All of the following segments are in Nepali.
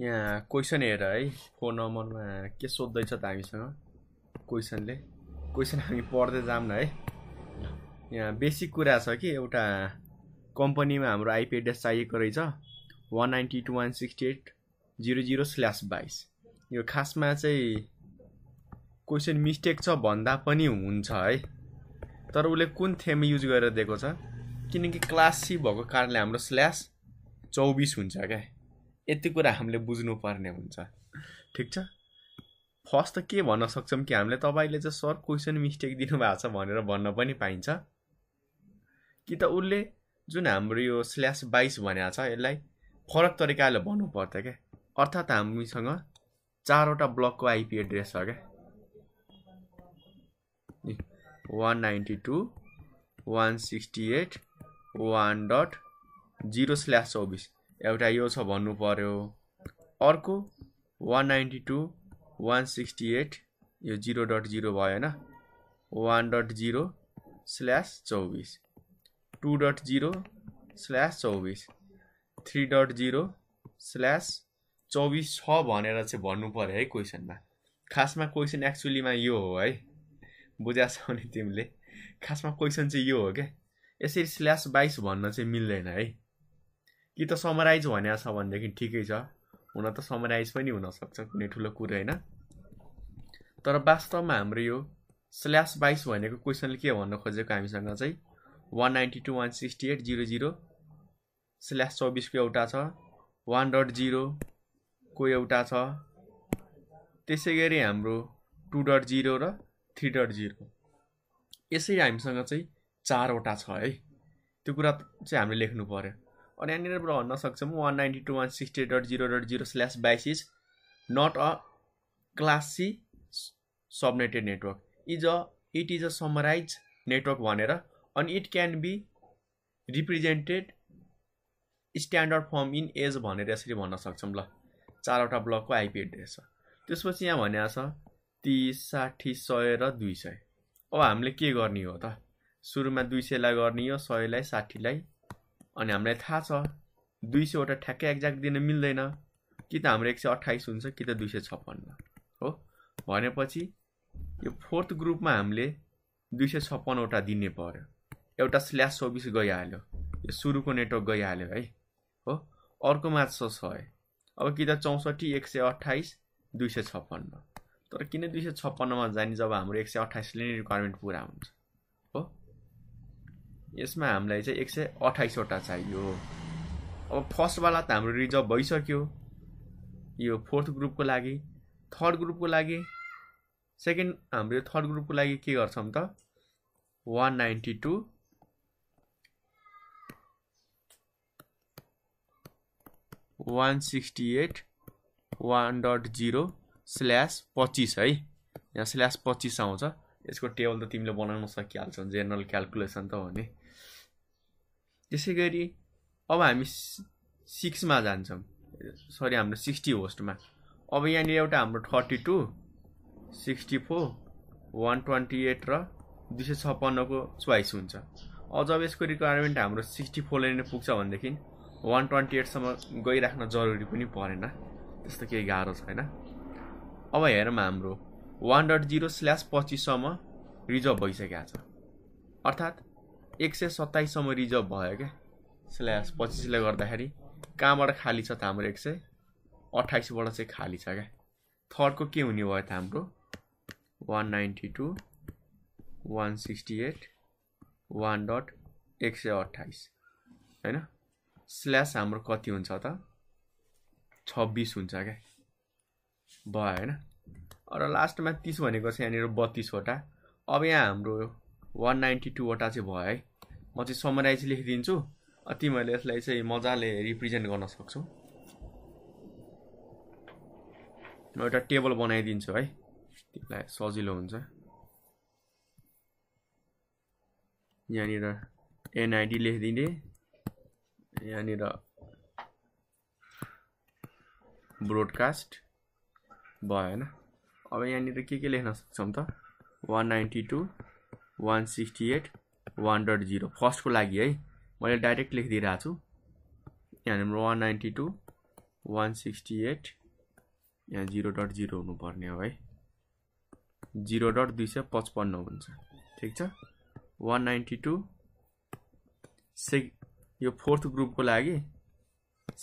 यहाँ क्वेसन हेर है फोन नम्बरमा के सोद्धैछ त हामीसँग क्वेसनले क्वेसन हामी पढ्दै जाऊँ न है यहाँ बेसिक कुरा छ कि एउटा कम्पनीमा हाम्रो आइपी एड्रेस चाहिएको रहेछ one ninety two one sixty eight zero zero slash बाइस यो खासमा चाहिँ क्वेसन मिस्टेक छ भन्दा पनि हुन्छ है तर उसले कुन थेम युज गरेर दिएको छ किनकि क्लास सी भएको कारणले हाम्रो स्ल्यास चौबिस हुन्छ क्या यति कुरा हामीले बुझ्नुपर्ने हुन्छ ठिक छ फर्स्ट त के भन्न सक्छौँ कि हामीले तपाईँले चाहिँ सर क्वेसन मिस्टेक दिनुभएको छ भनेर भन्न पनि पाइन्छ कि त उसले जुन हाम्रो यो स्ल्यास बाइस भनेको छ यसलाई फरक तरिकाले भन्नु पर्थ्यो क्या अर्थात् हामीसँग चारवटा ब्लकको आइपी एड्रेस छ क्या one ninety two one sixty eight one dot zero slash चौबिस एउटा यो छ भन्नु पर्यो अर्को one ninety two one sixty eight यो जिरो डट जिरो भएन वान डट जिरो स्ल्यास चौबिस टु डट जिरो स्ल्यास चौबिस थ्री डट जिरो स्ल्यास चौबिस छ भनेर चाहिँ भन्नु पऱ्यो है क्वेसनमा खासमा क्वेसन एक्चुलीमा यो हो है बुझाएछौ नि तिमीले खासमा क्वेसन चाहिँ यो हो क्या यसरी स्ल्यास बाइस भन्न चाहिँ मिल्दैन है कि त समराइज भने छ भनेदेखि ठिकै छ हुन त समराइज पनि हुनसक्छ कुनै ठुलो कुरो होइन तर वास्तवमा हाम्रो यो स्ल्यास बाइस भनेको क्वेसनले के भन्न खोजेको हामीसँग चाहिँ one ninety two one sixty eight zero zero slash चौबिसको एउटा छ वान डट जिरोको एउटा छ त्यसै गरी हाम्रो टु डट जिरो र थ्री डट जिरो यसरी हामीसँग चाहिँ चारवटा छ है त्यो कुरा चाहिँ हामीले लेख्नु पऱ्यो अनि यहाँनिरबाट भन्न सक्छौँ one ninety two one sixty dot zero dot zero slash बाइस is not a classy subnetted network is a it is a summarise network भनेर अनि it can be represented standard form in edge भनेर यसरी भन्न सक्छौँ ल चारवटा ब्लकको आइपी एड्रेस त्यसपछि यहाँ भनेको छ तिस साठी सय र दुई सय अब हामीले के गर्ने हो त सुरुमा दुई सयलाई गर्ने हो सयलाई साठीलाई अनि हामीलाई थाहा छ दुई सयवटा ठ्याक्कै एक्ज्याक्ट दिन मिल्दैन कि त हाम्रो एक सय अट्ठाइस हुन्छ कि त दुई सय छप्पन्न हो भनेपछि यो फोर्थ ग्रुपमा हामीले दुई सय छप्पन्नवटा दिने पऱ्यो एउटा स्ल्यास चौबिस गइहाल्यो यो सुरुको नेटवर्क गइहाल्यो है हो अर्को अर्कोमा छ सय अब कि त चौसठी एक सय अट्ठाइस दुई सय छप्पन्न तर किन दुई सय छप्पन्नमा जाने जब हाम्रो एक सय अट्ठाइसले नै रिक्वायरमेन्ट पुरा हुन्छ यसमा हामीलाई चाहिँ एक सय अठाइसवटा चाहियो अब फर्स्टवाला त हाम्रो रिजर्भ भइसक्यो यो फोर्थ ग्रुपको लागि थर्ड ग्रुपको लागि सेकेन्ड हाम्रो थर्ड ग्रुपको लागि के गर्छौँ त one ninety two one sixty eight one dot zero slash पच्चिस है यहाँ स्ल्यास पच्चिस आउँछ यसको टेबल त तिमीले बनाउन सकिहाल्छौ जेनरल क्यालकुलेसन त हो नि त्यसै गरी अब हामी सिक्समा जान्छौँ सरी हाम्रो सिक्सटी होस्टमा अब यहाँनिर एउटा हाम्रो thirty two sixty four one twenty eight र दुई सय छप्पन्नको चोइस हुन्छ अझ अब यसको रिक्वायरमेन्ट हाम्रो सिक्सटी फोरले नै पुग्छ भनेदेखि वान ट्वेन्टी एटसम्म गइराख्न जरुरी पनि परेन त्यस्तो केही गाह्रो छैन अब हेरौँ हाम्रो वान डट जिरो स्ल्यास पच्चिससम्म रिजर्भ भइसकेको छ अर्थात् एक सय सत्ताइससम्म रिजर्भ भयो क्या स्ल्यास पच्चिसले गर्दाखेरि कहाँबाट खाली छ त हाम्रो एक सय अठाइसबाट चाहिँ खाली छ क्या थर्डको के हुने भयो त हाम्रो one ninety two one sixty eight one dot एक सय अट्ठाइस होइन स्ल्यास हाम्रो कति हुन्छ त छब्बिस हुन्छ क्या भयो होइन र लास्टमा तिस भनेको चाहिँ यहाँनिर बत्तिसवटा अब यहाँ हाम्रो वान नाइन्टी टूवटा चाहिँ भयो है म चाहिँ समराइज लेखिदिन्छु तिमीहरूले यसलाई चाहिँ मजाले रिप्रेजेन्ट गर्न सक्छौ म एउटा टेबल बनाइदिन्छु है त्यसलाई सजिलो हुन्छ यहाँनिर एनआइडी लेखिदिने यहाँनिर ब्रोडकास्ट भयो होइन अब यहाँनिर के के लेख्न सक्छौँ त one ninety two one sixty eight one dot zero फर्स्टको लागि है मैले डाइरेक्ट लेखिदिइरहेको छु यहाँनिर one ninety two one sixty eight यहाँ जिरो डट जिरो हुनुपर्ने हो है जिरो डट दुई सय पचपन्न हुन्छ ठिक छ वान नाइन्टी टू से यो फोर्थ ग्रुपको लागि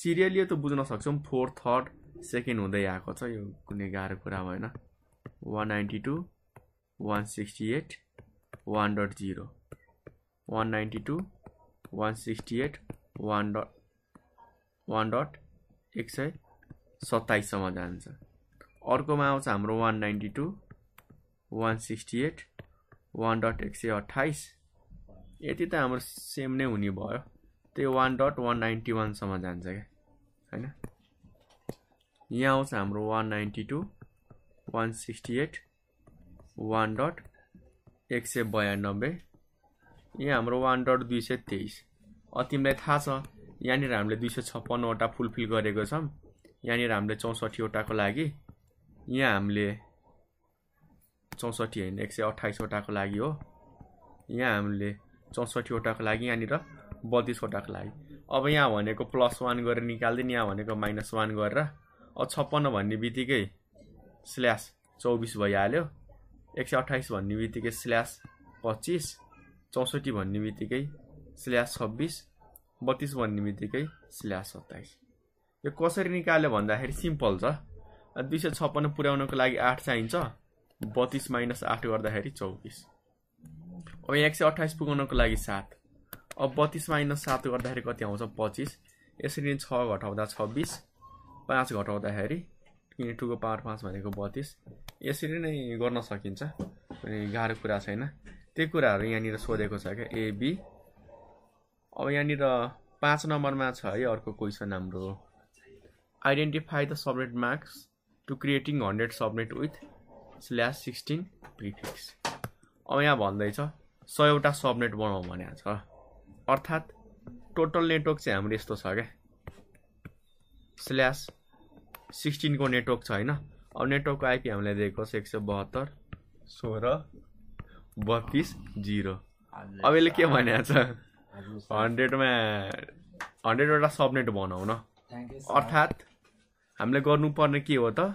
सिरियली त बुझ्न सक्छौँ फोर्थ थर्ड सेकेन्ड हुँदै आएको छ यो कुनै गाह्रो कुरा भएन 192 168 1.0 192, 168, eight one dot zero one ninety two जान्छ अर्कोमा आउँछ हाम्रो वान नाइन्टी टू यति त हाम्रो सेम नै हुने भयो त्यो 1.191 डट जान्छ क्या होइन यहाँ आउँछ हाम्रो one one sixty eight one dot एक सय बयानब्बे यहाँ हाम्रो वान डट दुई सय तेइस तिमीलाई थाहा छ यहाँनिर हामीले दुई सय छप्पन्नवटा फुलफिल गरेको छौँ यहाँनिर हामीले चौसठीवटाको लागि यहाँ हामीले चौसठी होइन एक सय अठाइसवटाको लागि हो यहाँ हामीले चौसठीवटाको लागि यहाँनिर बत्तिसवटाको लागि अब यहाँ भनेको प्लस वान गरेर निकालिदिने यहाँ भनेको माइनस वान गरेर अब छप्पन्न भन्ने बित्तिकै स्ल्यास चौबिस भइहाल्यो एक सय अठाइस भन्ने बित्तिकै स्ल्यास पच्चिस चौसठी भन्ने बित्तिकै स्ल्यास छब्बिस बत्तिस भन्ने बित्तिकै स्ल्यास सत्ताइस यो कसरी निकाल्यो भन्दाखेरि सिम्पल छ दुई सय छप्पन्न पुर्याउनको लागि आठ चाहिन्छ बत्तिस माइनस आठ गर्दाखेरि चौबिस अब एक सय अठाइस पुगाउनको लागि सात अब बत्तिस माइनस सात गर्दाखेरि कति आउँछ पच्चिस यसरी नै छ घटाउँदा छब्बिस पाँच घटाउँदाखेरि इन्टु टूको पावर पाँच भनेको बत्तिस यसरी नै गर्न सकिन्छ अनि गाह्रो कुरा छैन त्यही कुराहरू यहाँनिर सोधेको छ क्या एबी अब यहाँनिर पाँच नम्बरमा छ है अर्को क्वेसन हाम्रो identify the subnet marks to creating hundred subnet with slash sixteen prefix अब यहाँ भन्दैछ सयवटा सबनेट बनाऊ भने छ अर्थात् टोटल नेटवर्क चाहिँ हाम्रो यस्तो छ क्या स्ल्यास सिक्सटिनको नेटवर्क छ होइन अब नेटवर्कको आइपी हामीलाई दिएको छ एक सय बहत्तर सोह्र बत्तिस जिरो अब यसले के भनिएको छ हन्ड्रेडमा हन्ड्रेडवटा सबनेट बनाउन न अर्थात् हामीले गर्नुपर्ने के हो त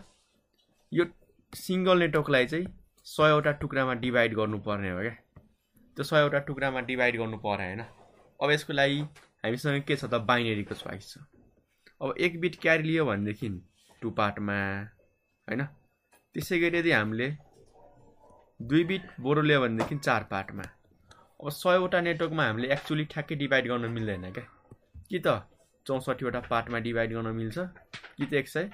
यो सिङ्गल नेटवर्कलाई चाहिँ सयवटा टुक्रामा डिभाइड गर्नुपर्ने हो क्या त्यो सयवटा टुक्रामा डिभाइड गर्नु पर्यो होइन अब यसको लागि हामीसँग के छ त बाइनेरीको चोइस छ अब एक बिट क्यारी लियो भनेदेखि टु पार्टमा होइन त्यसै गरी यदि हामीले दुई बिट बोरो ल्यायो भनेदेखि चार पार्टमा अब सयवटा नेटवर्कमा हामीले एक्चुली ठ्याक्कै डिभाइड गर्न मिल्दैन क्या कि त चौसठीवटा पार्टमा डिभाइड गर्न मिल्छ कि त एक सय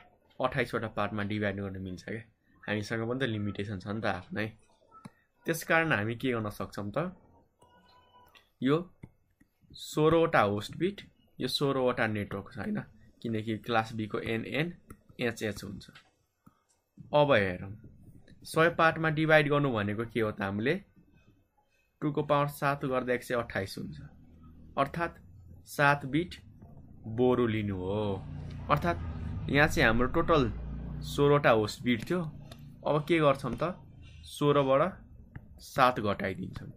अठाइसवटा पार्टमा डिभाइड गर्न मिल्छ क्या हामीसँग पनि त लिमिटेसन छ नि त आफ्नै त्यस कारण हामी के गर्न सक्छौँ त यो सोह्रवटा होस्ट बिट यो सोह्रवटा नेटवर्क छ होइन किनकि क्लास बीको एनएन एचएच हुन्छ अब हेरौँ सय पार्टमा डिभाइड गर्नु भनेको के हो त हामीले टुको पावर सात गर्दा एक सय अठाइस हुन्छ अर्थात् सात बिट बोरो लिनु हो अर्थात् यहाँ चाहिँ हाम्रो टोटल सोह्रवटा होस् बिट थियो अब के गर्छौँ त सोह्रबाट सात घटाइदिन्छौँ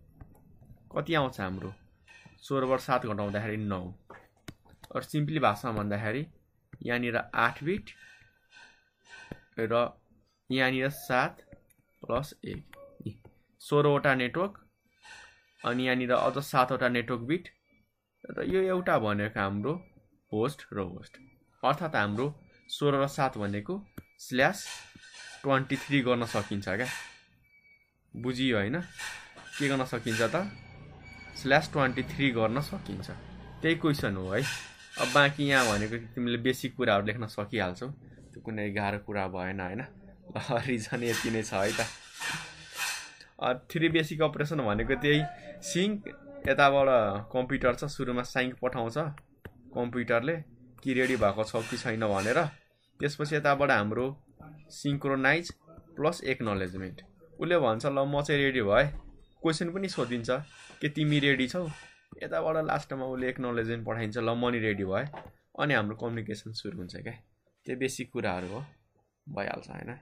कति आउँछ हाम्रो सोह्रबाट सात घटाउँदाखेरि नौ अरू सिम्पली भाषामा भन्दाखेरि यहाँनिर आठ बिट र यहाँनिर सात प्लस एक सोह्रवटा नेटवर्क अनि यहाँनिर अझ सातवटा नेटवर्क बिट र यो एउटा भनेको हाम्रो होस्ट र होस्ट अर्थात् हाम्रो सोह्र र सात भनेको स्ल्यास ट्वेन्टी थ्री गर्न सकिन्छ क्या बुझियो होइन के गर्न सकिन्छ त स्ल्यास ट्वेन्टी थ्री गर्न सकिन्छ त्यही क्वेसन हो है अब बाँकी यहाँ भनेको तिमीले बेसिक कुराहरू लेख्न सकिहाल्छौ कुनै गाह्रो कुरा भएन होइन ल रिजन यति नै छ है त थ्री बेसिक अपरेसन भनेको त्यही सिङ्क यताबाट कम्प्युटर छ सुरुमा साइङ्क पठाउँछ कम्प्युटरले कि रेडी भएको छ कि छैन भनेर त्यसपछि यताबाट हाम्रो सिङ्क्रोनाइज प्लस एक्नोलेजमेन्ट उसले भन्छ ल म चाहिँ रेडी भएँ क्वेसन पनि सोधिन्छ कि तिमी रेडी छौ यताबाट लास्टमा उसले एक्नोलेजमेन्ट पठाइन्छ ल म नि रेडी भएँ अनि हाम्रो कम्युनिकेसन सुरु हुन्छ क्या त्यो बेसी कुराहरू हो भइहाल्छ होइन